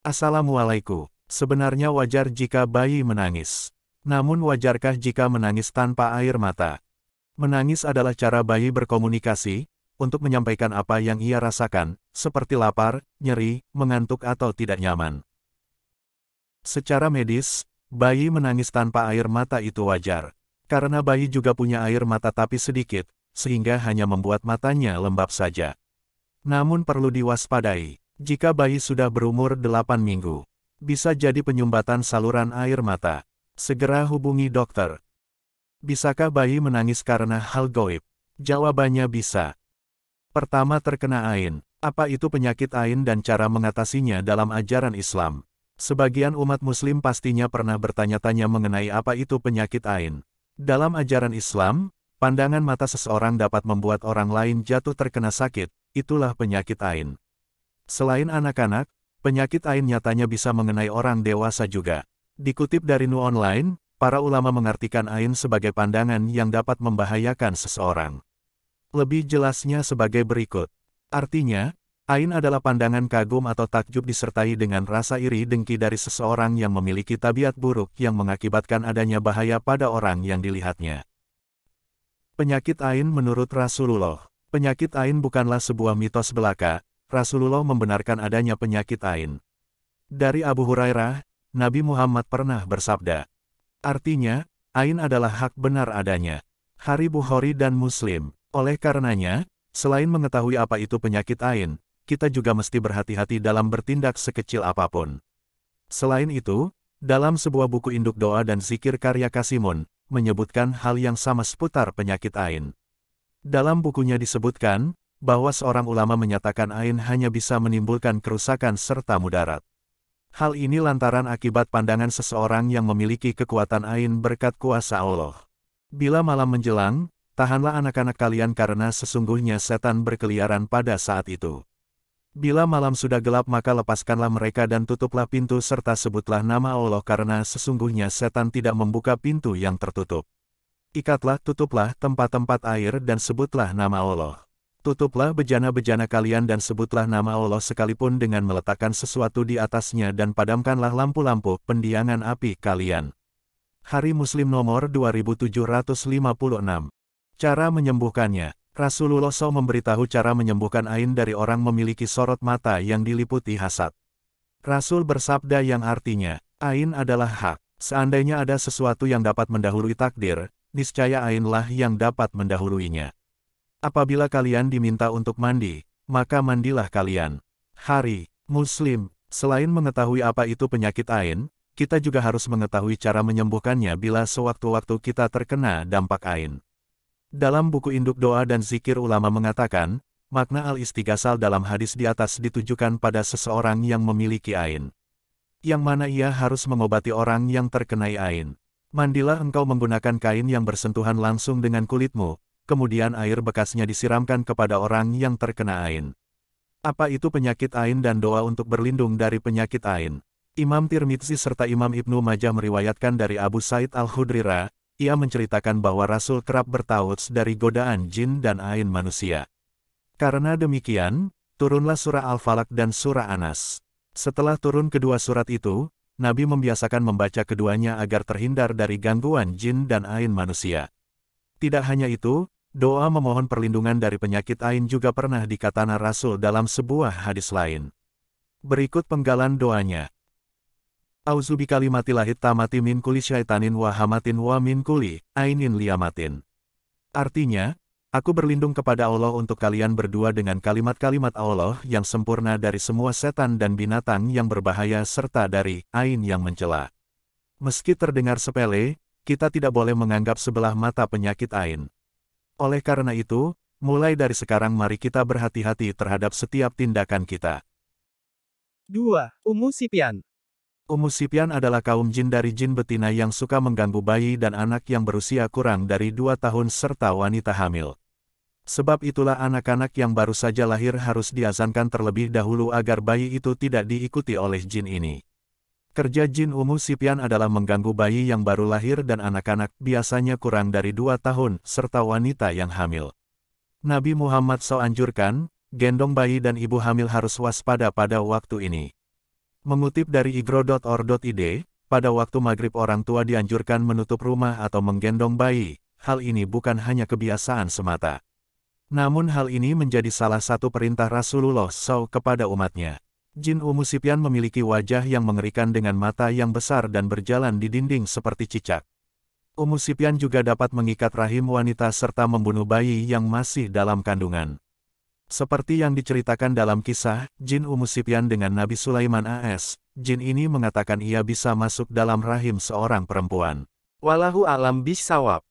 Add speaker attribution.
Speaker 1: Assalamualaikum. Sebenarnya wajar jika bayi menangis. Namun wajarkah jika menangis tanpa air mata? Menangis adalah cara bayi berkomunikasi, untuk menyampaikan apa yang ia rasakan, seperti lapar, nyeri, mengantuk atau tidak nyaman. Secara medis, bayi menangis tanpa air mata itu wajar. Karena bayi juga punya air mata tapi sedikit, sehingga hanya membuat matanya lembab saja. Namun perlu diwaspadai, jika bayi sudah berumur 8 minggu, bisa jadi penyumbatan saluran air mata. Segera hubungi dokter. Bisakah bayi menangis karena hal goib? Jawabannya bisa. Pertama terkena ain. Apa itu penyakit ain dan cara mengatasinya dalam ajaran Islam? Sebagian umat muslim pastinya pernah bertanya-tanya mengenai apa itu penyakit ain. Dalam ajaran Islam, pandangan mata seseorang dapat membuat orang lain jatuh terkena sakit, itulah penyakit ain. Selain anak-anak, penyakit ain nyatanya bisa mengenai orang dewasa juga. Dikutip dari Nu Online, para ulama mengartikan ain sebagai pandangan yang dapat membahayakan seseorang. Lebih jelasnya sebagai berikut. Artinya, ain adalah pandangan kagum atau takjub disertai dengan rasa iri dengki dari seseorang yang memiliki tabiat buruk yang mengakibatkan adanya bahaya pada orang yang dilihatnya. Penyakit ain menurut Rasulullah. Penyakit ain bukanlah sebuah mitos belaka, Rasulullah membenarkan adanya penyakit Ain. Dari Abu Hurairah, Nabi Muhammad pernah bersabda. Artinya, Ain adalah hak benar adanya. Hari Bukhari dan Muslim. Oleh karenanya, selain mengetahui apa itu penyakit Ain, kita juga mesti berhati-hati dalam bertindak sekecil apapun. Selain itu, dalam sebuah buku induk doa dan zikir karya Kasimun, menyebutkan hal yang sama seputar penyakit Ain. Dalam bukunya disebutkan, bahwa seorang ulama menyatakan ain hanya bisa menimbulkan kerusakan serta mudarat. Hal ini lantaran akibat pandangan seseorang yang memiliki kekuatan ain berkat kuasa Allah. Bila malam menjelang, tahanlah anak-anak kalian karena sesungguhnya setan berkeliaran pada saat itu. Bila malam sudah gelap maka lepaskanlah mereka dan tutuplah pintu serta sebutlah nama Allah karena sesungguhnya setan tidak membuka pintu yang tertutup. Ikatlah tutuplah tempat-tempat air dan sebutlah nama Allah tutuplah bejana-bejana kalian dan sebutlah nama Allah sekalipun dengan meletakkan sesuatu di atasnya dan padamkanlah lampu-lampu pendiangan api kalian. Hari Muslim nomor 2756 Cara menyembuhkannya Rasulullah SAW memberitahu cara menyembuhkan Ain dari orang memiliki sorot mata yang diliputi hasad. Rasul bersabda yang artinya, Ain adalah hak. Seandainya ada sesuatu yang dapat mendahului takdir, niscaya Ainlah yang dapat mendahuluinya. Apabila kalian diminta untuk mandi, maka mandilah kalian. Hari, Muslim, selain mengetahui apa itu penyakit Ain, kita juga harus mengetahui cara menyembuhkannya bila sewaktu-waktu kita terkena dampak Ain. Dalam buku induk doa dan zikir ulama mengatakan, makna al istigasal dalam hadis di atas ditujukan pada seseorang yang memiliki Ain. Yang mana ia harus mengobati orang yang terkena Ain. Mandilah engkau menggunakan kain yang bersentuhan langsung dengan kulitmu, kemudian air bekasnya disiramkan kepada orang yang terkena Ain. Apa itu penyakit Ain dan doa untuk berlindung dari penyakit Ain? Imam Tirmidzi serta Imam Ibnu Majah meriwayatkan dari Abu Said Al-Hudrira, ia menceritakan bahwa Rasul kerap bertauts dari godaan jin dan ain manusia. Karena demikian, turunlah surah Al-Falak dan surah Anas. Setelah turun kedua surat itu, Nabi membiasakan membaca keduanya agar terhindar dari gangguan jin dan ain manusia. Tidak hanya itu, Doa memohon perlindungan dari penyakit Ain juga pernah dikatakan Rasul dalam sebuah hadis lain. Berikut penggalan doanya. Auzubikalimatillahit tamati min kuli syaitanin wa hamatin wa min kuli, ainin liamatin. Artinya, Aku berlindung kepada Allah untuk kalian berdua dengan kalimat-kalimat Allah yang sempurna dari semua setan dan binatang yang berbahaya serta dari ain yang mencela. Meski terdengar sepele, kita tidak boleh menganggap sebelah mata penyakit ain. Oleh karena itu, mulai dari sekarang mari kita berhati-hati terhadap setiap tindakan kita. 2. Umusipian Umusipian adalah kaum jin dari jin betina yang suka mengganggu bayi dan anak yang berusia kurang dari 2 tahun serta wanita hamil. Sebab itulah anak-anak yang baru saja lahir harus diazankan terlebih dahulu agar bayi itu tidak diikuti oleh jin ini. Kerja jin ungu sipian adalah mengganggu bayi yang baru lahir dan anak-anak biasanya kurang dari dua tahun, serta wanita yang hamil. Nabi Muhammad SAW anjurkan, gendong bayi dan ibu hamil harus waspada pada waktu ini. Mengutip dari igro.or.id, pada waktu maghrib orang tua dianjurkan menutup rumah atau menggendong bayi, hal ini bukan hanya kebiasaan semata. Namun hal ini menjadi salah satu perintah Rasulullah SAW kepada umatnya. Jin Umusipian memiliki wajah yang mengerikan dengan mata yang besar dan berjalan di dinding seperti cicak. Umusipian juga dapat mengikat rahim wanita serta membunuh bayi yang masih dalam kandungan. Seperti yang diceritakan dalam kisah, jin Umusipian dengan Nabi Sulaiman AS, jin ini mengatakan ia bisa masuk dalam rahim seorang perempuan. Walahu alam bisawab.